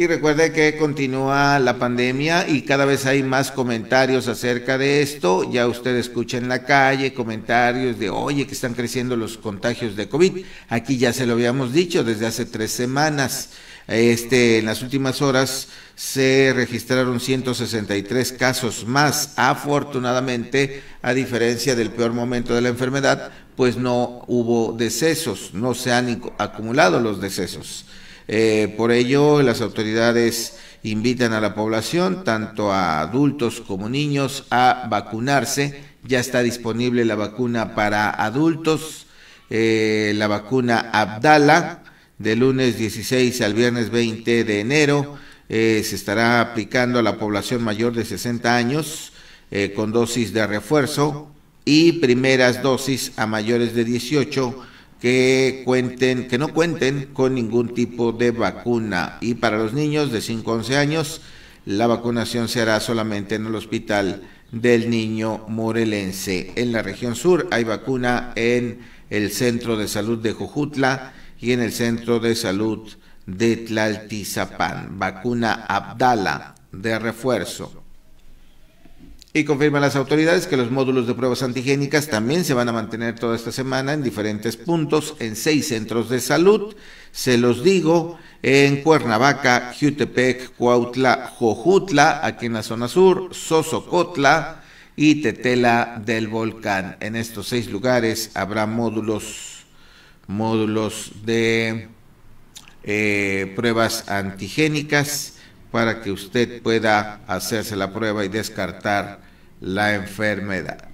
Y recuerde que continúa la pandemia y cada vez hay más comentarios acerca de esto. Ya usted escucha en la calle comentarios de, oye, que están creciendo los contagios de COVID. Aquí ya se lo habíamos dicho desde hace tres semanas. Este, en las últimas horas se registraron 163 casos más. Afortunadamente, a diferencia del peor momento de la enfermedad, pues no hubo decesos, no se han acumulado los decesos. Eh, por ello, las autoridades invitan a la población, tanto a adultos como niños, a vacunarse. Ya está disponible la vacuna para adultos, eh, la vacuna Abdala, de lunes 16 al viernes 20 de enero. Eh, se estará aplicando a la población mayor de 60 años con dosis de refuerzo y primeras dosis a mayores de 18 que cuenten, que no cuenten con ningún tipo de vacuna. Y para los niños de 5 a 11 años, la vacunación se hará solamente en el hospital del niño morelense. En la región sur hay vacuna en el centro de salud de Jojutla y en el centro de salud de Tlaltizapán. Vacuna Abdala de refuerzo. Y confirman las autoridades que los módulos de pruebas antigénicas también se van a mantener toda esta semana en diferentes puntos, en seis centros de salud. Se los digo, en Cuernavaca, Jutepec, Cuautla, Jojutla, aquí en la zona sur, Sosocotla y Tetela del Volcán. En estos seis lugares habrá módulos, módulos de eh, pruebas antigénicas para que usted pueda hacerse la prueba y descartar la enfermedad.